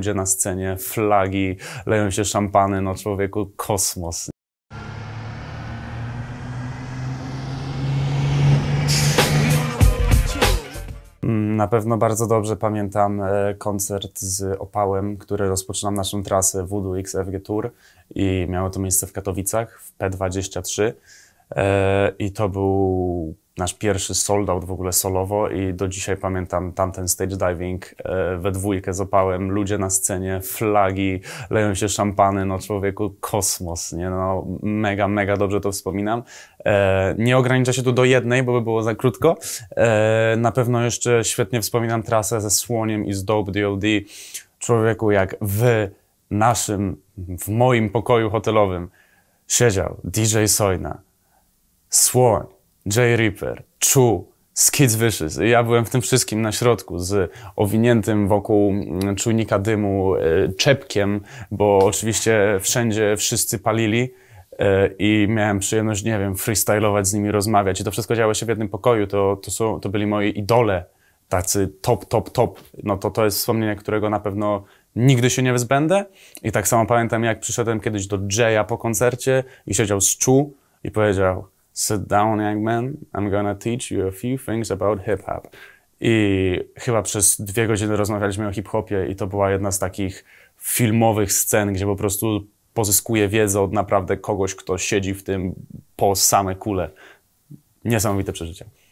ludzie na scenie, flagi, leją się szampany, no człowieku, kosmos. Mm, na pewno bardzo dobrze pamiętam e, koncert z Opałem, który rozpoczynał naszą trasę Voodoo XFG Tour i miało to miejsce w Katowicach w P23. E, I to był nasz pierwszy sold out w ogóle solowo i do dzisiaj pamiętam tamten stage diving e, we dwójkę z opałem, ludzie na scenie, flagi, leją się szampany, no człowieku, kosmos, nie? No, mega, mega dobrze to wspominam. E, nie ogranicza się tu do jednej, bo by było za krótko. Na pewno jeszcze świetnie wspominam trasę ze Słoniem i z Dope DOD. Człowieku, jak w naszym, w moim pokoju hotelowym siedział DJ Sojna, Sworn, Jay reaper Chu, Skids Vicious. Ja byłem w tym wszystkim na środku z owiniętym wokół mm, czujnika dymu e, czepkiem, bo oczywiście wszędzie wszyscy palili e, i miałem przyjemność, nie wiem, freestylować z nimi, rozmawiać i to wszystko działo się w jednym pokoju. To, to, są, to byli moi idole, tacy top, top, top. No to to jest wspomnienie, którego na pewno nigdy się nie wyzbędę. I tak samo pamiętam, jak przyszedłem kiedyś do Jaya po koncercie i siedział z Chu i powiedział sit down young man. I'm gonna teach you a few things about hip-hop. I chyba przez dwie godziny rozmawialiśmy o hip-hopie i to była jedna z takich filmowych scen, gdzie po prostu pozyskuje wiedzę od naprawdę kogoś, kto siedzi w tym po same kule. Niesamowite przeżycie.